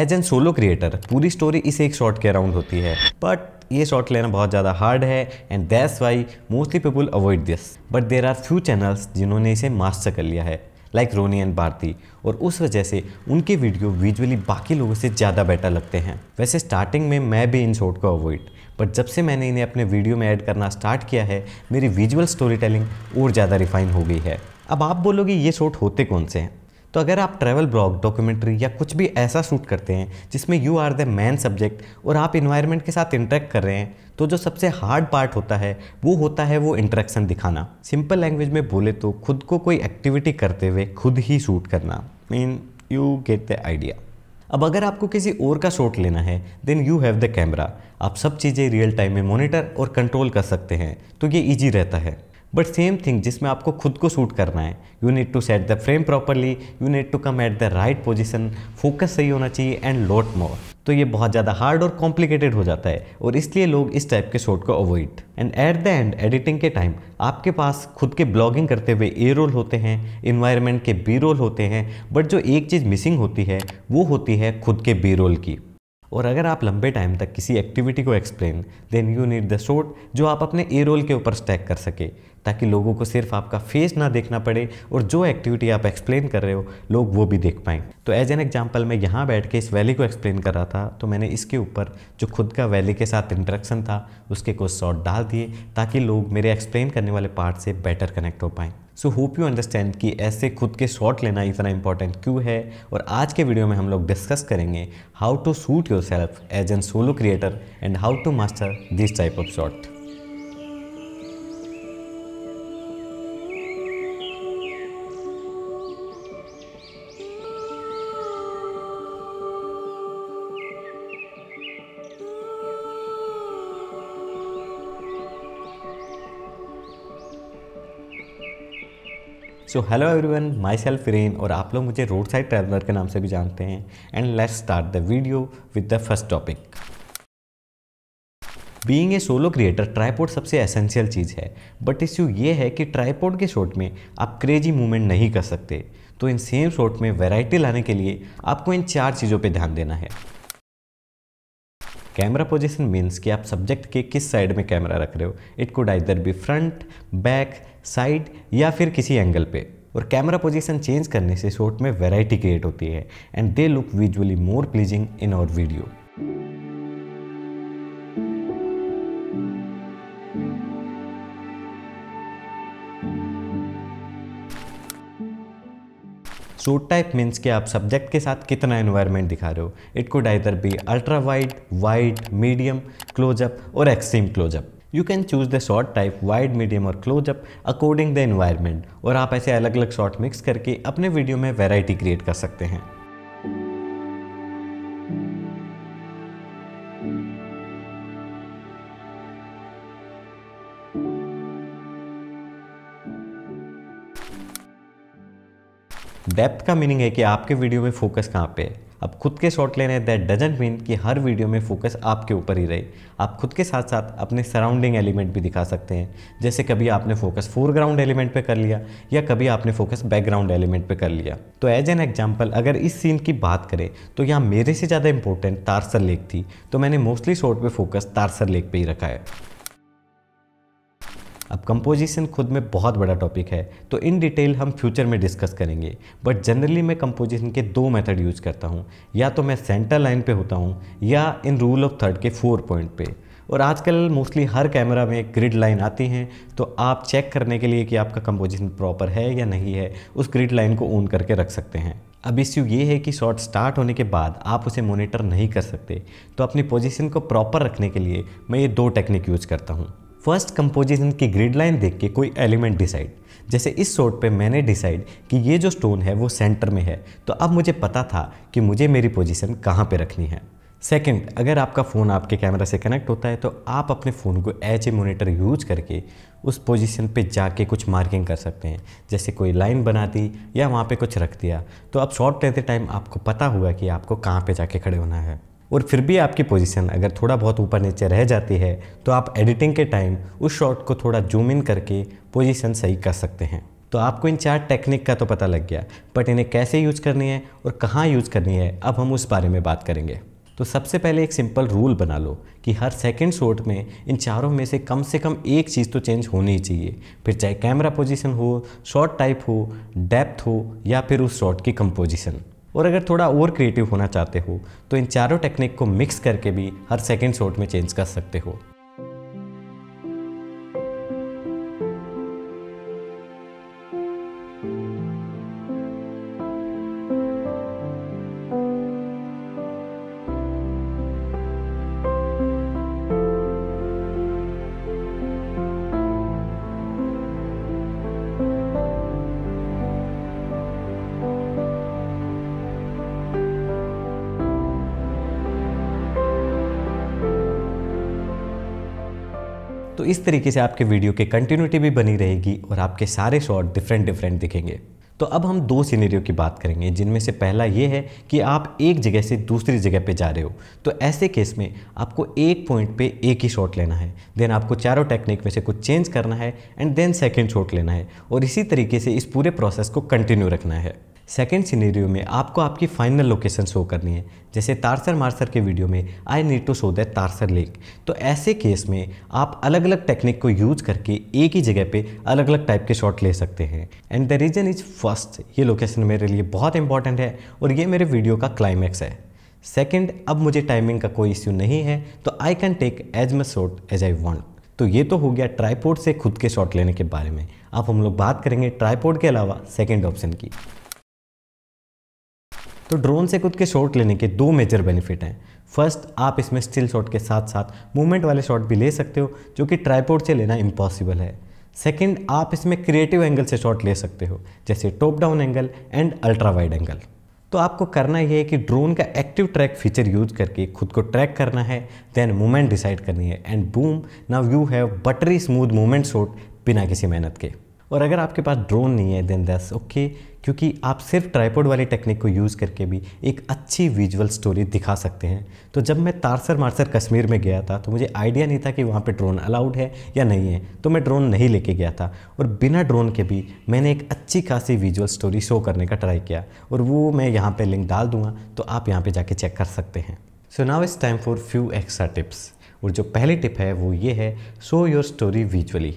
as an solo creator पूरी story इस एक शॉट के अराउंड होती है बट ये शॉट लेना बहुत ज़्यादा हार्ड है and that's why mostly people avoid this but there are few channels जिन्होंने इसे मास्टर कर लिया है लाइक रोनी एंड भारती और उस वजह से उनके वीडियो विजुअली बाकी लोगों से ज़्यादा बेटर लगते हैं वैसे स्टार्टिंग में मैं भी इन शॉट को अवॉइड बट जब से मैंने इन्हें अपने वीडियो में ऐड करना स्टार्ट किया है मेरी विजुअल स्टोरी टेलिंग और ज़्यादा रिफाइन हो गई है अब आप बोलोगे ये शॉट होते कौन से हैं तो अगर आप ट्रैवल ब्लॉग डॉक्यूमेंट्री या कुछ भी ऐसा शूट करते हैं जिसमें you are the main subject और आप इन्वायरमेंट के साथ इंटरेक्ट कर रहे हैं तो जो सबसे हार्ड पार्ट होता है वो होता है वो इंटरेक्शन दिखाना सिंपल लैंग्वेज में बोले तो खुद को कोई एक्टिविटी करते हुए खुद ही शूट करना mean you get the idea अब अगर आपको किसी और का शॉट लेना है then you have the camera आप सब चीज़ें रियल टाइम में मॉनिटर और कंट्रोल कर सकते हैं तो ये ईजी रहता है बट सेम थिंग जिसमें आपको खुद को शूट करना है you need to set the frame properly you need to come at the right position focus सही होना चाहिए एंड लोट मोर तो ये बहुत ज़्यादा हार्ड और कॉम्प्लिकेटेड हो जाता है और इसलिए लोग इस टाइप के शॉट को avoid and at the end editing के टाइम आपके पास खुद के ब्लॉगिंग करते हुए ए रोल होते हैं इन्वायरमेंट के बी रोल होते हैं बट जो एक चीज़ मिसिंग होती है वो होती है खुद के बी रोल की और अगर आप लंबे टाइम तक किसी एक्टिविटी को explain then you need the shot जो आप अपने ए रोल के ऊपर स्टैक कर सके ताकि लोगों को सिर्फ आपका फेस ना देखना पड़े और जो एक्टिविटी आप एक्सप्लेन कर रहे हो लोग वो भी देख पाएँ तो एज एन एग्जाम्पल मैं यहाँ बैठ के इस वैली को एक्सप्लेन कर रहा था तो मैंने इसके ऊपर जो खुद का वैली के साथ इंट्रैक्शन था उसके कुछ शॉट डाल दिए ताकि लोग मेरे एक्सप्लेन करने वाले पार्ट से बेटर कनेक्ट हो पाएँ सो होप यू अंडरस्टैंड कि ऐसे खुद के शॉट लेना इतना इंपॉर्टेंट क्यों है और आज के वीडियो में हम लोग डिस्कस करेंगे how to shoot yourself as an solo creator and how to master this type of shot so hello everyone myself Ren और आप लोग मुझे रोड साइड ट्रैवलर के नाम से भी जानते हैं and let's start the video with the first topic being a solo creator tripod सबसे एसेंशियल चीज़ है बट इश्यू ये है कि ट्राईपोर्ड के शॉट में आप क्रेजी मूवमेंट नहीं कर सकते तो इन सेम शॉट में वेराइटी लाने के लिए आपको इन चार चीज़ों पर ध्यान देना है कैमरा पोजिशन मीन्स कि आप सब्जेक्ट के किस साइड में कैमरा रख रहे हो it could either be front back side या फिर किसी एंगल पे और कैमरा पोजीशन चेंज करने से शॉट में वेराइटी क्रिएट होती है and they look visually more pleasing in our video shot type means कि आप सब्जेक्ट के साथ कितना इन्वायरमेंट दिखा रहे हो it could either be ultra wide wide medium closeup और extreme closeup you can choose the shot type wide medium और क्लोजअप अकॉर्डिंग द इन्वायरमेंट और आप ऐसे अलग अलग शॉर्ट मिक्स करके अपने वीडियो में वेराइटी क्रिएट कर सकते हैं डेप्थ का मीनिंग है कि आपके वीडियो में फोकस कहाँ पे है अब खुद के शॉट लेने दैट डजेंट मीन कि हर वीडियो में फोकस आपके ऊपर ही रहे आप खुद के साथ साथ अपने सराउंडिंग एलिमेंट भी दिखा सकते हैं जैसे कभी आपने फोकस फोरग्राउंड एलिमेंट पे कर लिया या कभी आपने फोकस बैकग्राउंड एलिमेंट पे कर लिया तो एज एन एग्जाम्पल अगर इस सीन की बात करें तो यहाँ मेरे से ज़्यादा इंपॉर्टेंट तारसर लेक थी तो मैंने मोस्टली शॉट पर फोकस तारसर लेक पर ही रखा है अब कंपोजिशन खुद में बहुत बड़ा टॉपिक है तो इन डिटेल हम फ्यूचर में डिस्कस करेंगे बट जनरली मैं कंपोजिशन के दो मेथड यूज़ करता हूँ या तो मैं सेंटर लाइन पे होता हूँ या इन रूल ऑफ थर्ड के फोर पॉइंट पे और आजकल मोस्टली हर कैमरा में ग्रिड लाइन आती हैं तो आप चेक करने के लिए कि आपका कंपोजिशन प्रॉपर है या नहीं है उस ग्रिड लाइन को ऑन करके रख सकते हैं अब इश्यू ये है कि शॉट स्टार्ट होने के बाद आप उसे मोनिटर नहीं कर सकते तो अपनी पोजीशन को प्रॉपर रखने के लिए मैं ये दो टेक्निक यूज़ करता हूँ फर्स्ट कंपोजिशन की ग्रिड लाइन देख के कोई एलिमेंट डिसाइड जैसे इस शॉट पे मैंने डिसाइड कि ये जो स्टोन है वो सेंटर में है तो अब मुझे पता था कि मुझे मेरी पोजीशन कहाँ पे रखनी है सेकंड अगर आपका फ़ोन आपके कैमरा से कनेक्ट होता है तो आप अपने फ़ोन को एच ए मोनीटर यूज करके उस पोजीशन पे जाके कुछ मार्किंग कर सकते हैं जैसे कोई लाइन बना दी या वहाँ पे कुछ रख दिया तो अब शॉर्ट लेते टाइम आपको पता हुआ कि आपको कहाँ पे जाके खड़े होना है और फिर भी आपकी पोजीशन अगर थोड़ा बहुत ऊपर नीचे रह जाती है तो आप एडिटिंग के टाइम उस शॉट को थोड़ा जूम इन करके पोजीशन सही कर सकते हैं तो आपको इन चार टेक्निक का तो पता लग गया बट इन्हें कैसे यूज करनी है और कहाँ यूज करनी है अब हम उस बारे में बात करेंगे तो सबसे पहले एक सिंपल रूल बना लो कि हर सेकेंड शॉट में इन चारों में से कम से कम एक चीज़ तो चेंज होनी ही चाहिए फिर चाहे कैमरा पोजीशन हो शॉट टाइप हो डेप्थ हो या फिर उस शॉट की कंपोजिशन और अगर थोड़ा और क्रिएटिव होना चाहते हो तो इन चारों टेक्निक को मिक्स करके भी हर सेकेंड शॉट में चेंज कर सकते हो तो इस तरीके से आपके वीडियो की कंटिन्यूटी भी बनी रहेगी और आपके सारे शॉट डिफरेंट डिफरेंट दिखेंगे तो अब हम दो सीनेरियो की बात करेंगे जिनमें से पहला ये है कि आप एक जगह से दूसरी जगह पे जा रहे हो तो ऐसे केस में आपको एक पॉइंट पे एक ही शॉट लेना है देन आपको चारों टेक्निक में से कुछ चेंज करना है एंड देन सेकेंड शॉट लेना है और इसी तरीके से इस पूरे प्रोसेस को कंटिन्यू रखना है सेकेंड सीनेरियो में आपको आपकी फाइनल लोकेशन शो करनी है जैसे तारसर मारसर के वीडियो में I need to show that Tarsar lake तो ऐसे केस में आप अलग अलग टेक्निक को यूज करके एक ही जगह पे अलग अलग टाइप के शॉट ले सकते हैं and the reason is first ये लोकेशन मेरे लिए बहुत इंपॉर्टेंट है और ये मेरे वीडियो का क्लाइमैक्स है सेकेंड अब मुझे टाइमिंग का कोई इश्यू नहीं है तो I can take as much shot as I want तो ये तो हो गया ट्राईपोर्ड से खुद के शॉट लेने के बारे में अब हम लोग बात करेंगे ट्राईपोर्ट के अलावा सेकेंड ऑप्शन की तो ड्रोन से खुद के शॉट लेने के दो मेजर बेनिफिट हैं फर्स्ट आप इसमें स्टिल शॉट के साथ साथ मूवमेंट वाले शॉट भी ले सकते हो जो कि ट्राईपोर्ड से लेना इम्पॉसिबल है सेकेंड आप इसमें क्रिएटिव एंगल से शॉट ले सकते हो जैसे top down angle and ultra wide angle तो आपको करना यह है कि ड्रोन का एक्टिव ट्रैक फीचर यूज करके खुद को ट्रैक करना है देन मूवमेंट डिसाइड करनी है and boom now you have buttery smooth movement shot बिना किसी मेहनत के और अगर आपके पास ड्रोन नहीं है देन दस ओके क्योंकि आप सिर्फ ट्राईपोड वाली टेक्निक को यूज़ करके भी एक अच्छी विजुअल स्टोरी दिखा सकते हैं तो जब मैं तारसर मारसर कश्मीर में गया था तो मुझे आइडिया नहीं था कि वहाँ पे ड्रोन अलाउड है या नहीं है तो मैं ड्रोन नहीं लेके गया था और बिना ड्रोन के भी मैंने एक अच्छी खासी विजुअल स्टोरी शो करने का ट्राई किया और वो मैं यहाँ पर लिंक डाल दूँगा तो आप यहाँ पर जाके चेक कर सकते हैं so now is time for few extra tips और जो पहली टिप है वो ये है शो योर स्टोरी विजुअली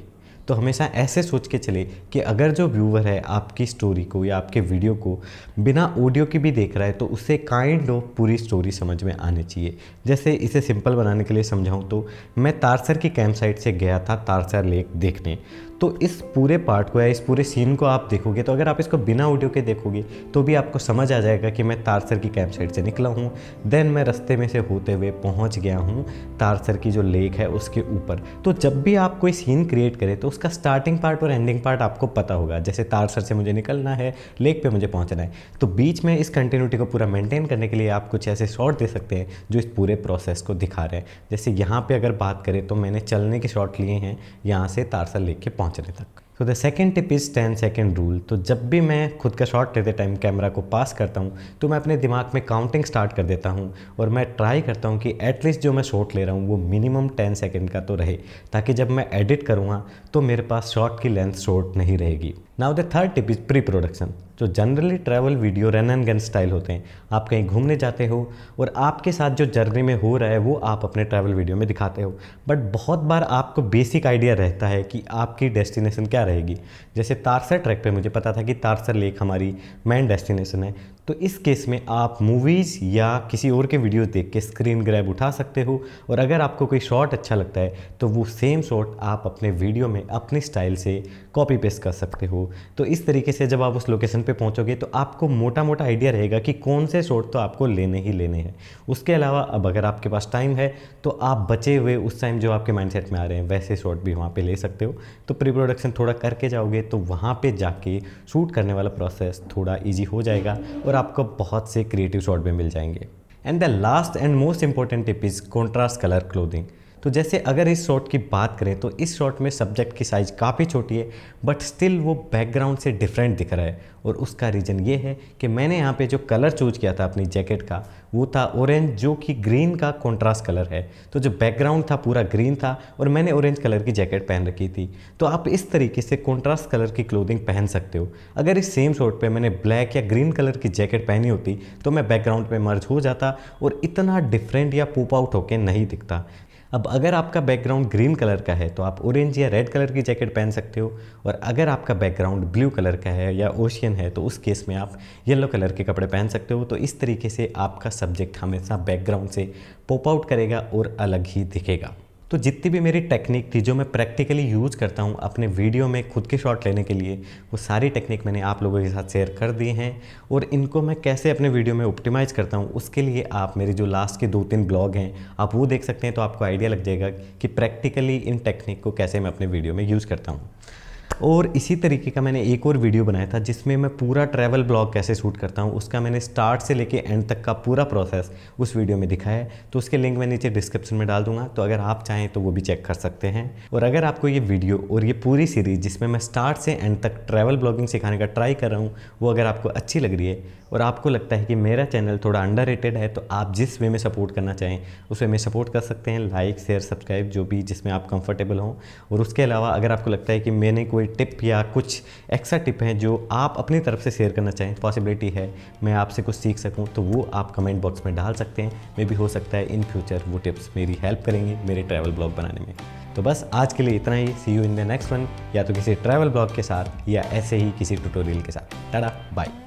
तो हमेशा ऐसे सोच के चले कि अगर जो व्यूवर है आपकी स्टोरी को या आपके वीडियो को बिना ऑडियो के भी देख रहा है तो उससे काइंड ऑफ पूरी स्टोरी समझ में आनी चाहिए जैसे इसे सिंपल बनाने के लिए समझाऊँ तो मैं तारसर की कैंप साइट से गया था तारसर लेक देखने तो इस पूरे पार्ट को या इस पूरे सीन को आप देखोगे तो अगर आप इसको बिना ऑडियो के देखोगे तो भी आपको समझ आ जाएगा कि मैं तारसर की कैंप साइड से निकला हूँ देन मैं रस्ते में से होते हुए पहुँच गया हूँ तारसर की जो लेक है उसके ऊपर तो जब भी आप कोई सीन क्रिएट करें तो उसका स्टार्टिंग पार्ट और एंडिंग पार्ट आपको पता होगा जैसे तारसर से मुझे निकलना है लेक पर मुझे पहुँचना है तो बीच में इस कंटिन्यूटी को पूरा मेनटेन करने के लिए आप कुछ ऐसे शॉर्ट दे सकते हैं जो इस पूरे प्रोसेस को दिखा रहे हैं जैसे यहाँ पर अगर बात करें तो मैंने चलने के शॉर्ट लिए हैं यहाँ से तारसर लेक के पहुँचने तक so the second tip is ten second rule तो जब भी मैं खुद का शॉट लेते टाइम कैमरा को पास करता हूँ तो मैं अपने दिमाग में काउंटिंग स्टार्ट कर देता हूँ और मैं ट्राई करता हूँ कि एटलीस्ट जो मैं शॉट ले रहा हूँ वो मिनिमम टेन सेकेंड का तो रहे ताकि जब मैं एडिट करूँगा तो मेरे पास शॉट की लेंथ शॉर्ट नहीं रहेगी now the third tip is pre production जो generally travel video run and gun style होते हैं आप कहीं घूमने जाते हो और आपके साथ जो जर्नी में हो रहा है वो आप अपने ट्रैवल वीडियो में दिखाते हो बट बहुत बार आपको बेसिक आइडिया रहता है कि आपकी डेस्टिनेशन क्या रहेगी जैसे तारसर ट्रैक पे मुझे पता था कि तारसर लेक हमारी मेन डेस्टिनेशन है तो इस केस में आप मूवीज़ या किसी और के वीडियो देख के स्क्रीन ग्रैब उठा सकते हो और अगर आपको कोई शॉट अच्छा लगता है तो वो सेम शॉट आप अपने वीडियो में अपनी स्टाइल से कॉपी पेस्ट कर सकते हो तो इस तरीके से जब आप उस लोकेशन पे पहुंचोगे तो आपको मोटा मोटा आइडिया रहेगा कि कौन से शॉट तो आपको लेने ही लेने हैं उसके अलावा अब अगर आपके पास टाइम है तो आप बचे हुए उस टाइम जो आपके माइंड में आ रहे हैं वैसे शॉट भी वहाँ पर ले सकते हो तो प्री प्रोडक्शन थोड़ा करके जाओगे तो वहाँ पर जाके शूट करने वाला प्रोसेस थोड़ा ईजी हो जाएगा और पर आपको बहुत से क्रिएटिव शॉट भी मिल जाएंगे and the last and most important tip is contrast colour clothing तो जैसे अगर इस शॉट की बात करें तो इस शॉट में सब्जेक्ट की साइज़ काफ़ी छोटी है बट स्टिल वो बैकग्राउंड से डिफरेंट दिख रहा है और उसका रीज़न ये है कि मैंने यहाँ पे जो कलर चूज किया था अपनी जैकेट का वो था ऑरेंज जो कि ग्रीन का कॉन्ट्रास्ट कलर है तो जो बैकग्राउंड था पूरा ग्रीन था और मैंने ऑरेंज कलर की जैकेट पहन रखी थी तो आप इस तरीके से कॉन्ट्रास्ट कलर की क्लोथिंग पहन सकते हो अगर इस सेम शॉट पर मैंने ब्लैक या ग्रीन कलर की जैकेट पहनी होती तो मैं बैकग्राउंड पे मर्ज हो जाता और इतना डिफरेंट या पूप आउट होकर नहीं दिखता अब अगर आपका बैकग्राउंड ग्रीन कलर का है तो आप ऑरेंज या रेड कलर की जैकेट पहन सकते हो और अगर आपका बैकग्राउंड ब्लू कलर का है या ओशियन है तो उस केस में आप येलो कलर के कपड़े पहन सकते हो तो इस तरीके से आपका सब्जेक्ट हमेशा बैकग्राउंड से पॉप आउट करेगा और अलग ही दिखेगा तो जितनी भी मेरी टेक्निक थी जो मैं प्रैक्टिकली यूज़ करता हूँ अपने वीडियो में खुद के शॉट लेने के लिए वो सारी टेक्निक मैंने आप लोगों के साथ शेयर कर दी हैं और इनको मैं कैसे अपने वीडियो में ऑप्टिमाइज़ करता हूँ उसके लिए आप मेरे जो लास्ट के दो तीन ब्लॉग हैं आप वो देख सकते हैं तो आपको आइडिया लग जाएगा कि प्रैक्टिकली इन टेक्निक को कैसे मैं अपने वीडियो में यूज़ करता हूँ और इसी तरीके का मैंने एक और वीडियो बनाया था जिसमें मैं पूरा ट्रैवल ब्लॉग कैसे शूट करता हूँ उसका मैंने स्टार्ट से लेके एंड तक का पूरा प्रोसेस उस वीडियो में दिखाया है तो उसके लिंक मैं नीचे डिस्क्रिप्शन में डाल दूंगा तो अगर आप चाहें तो वो भी चेक कर सकते हैं और अगर आपको ये वीडियो और ये पूरी सीरीज जिसमें मैं स्टार्ट से एंड तक ट्रैवल ब्लॉगिंग सिखाने का ट्राई कर रहा हूँ वो अगर आपको अच्छी लग रही है और आपको लगता है कि मेरा चैनल थोड़ा अंडर है तो आप जिस वे में सपोर्ट करना चाहें उस वे में सपोर्ट कर सकते हैं लाइक शेयर सब्सक्राइब जो भी जिसमें आप कंफर्टेबल हों और उसके अलावा अगर आपको लगता है कि मैंने कोई टिप या कुछ एक्स्ट्रा टिप हैं जो आप अपनी तरफ से शेयर करना चाहें पॉसिबिलिटी है मैं आपसे कुछ सीख सकूं तो वो आप कमेंट बॉक्स में डाल सकते हैं मे भी हो सकता है इन फ्यूचर वो टिप्स मेरी हेल्प करेंगे मेरे ट्रैवल ब्लॉग बनाने में तो बस आज के लिए इतना ही see you in the next one या तो किसी ट्रैवल ब्लॉग के साथ या ऐसे ही किसी ट्यूटोरियल के साथ टाटा बाय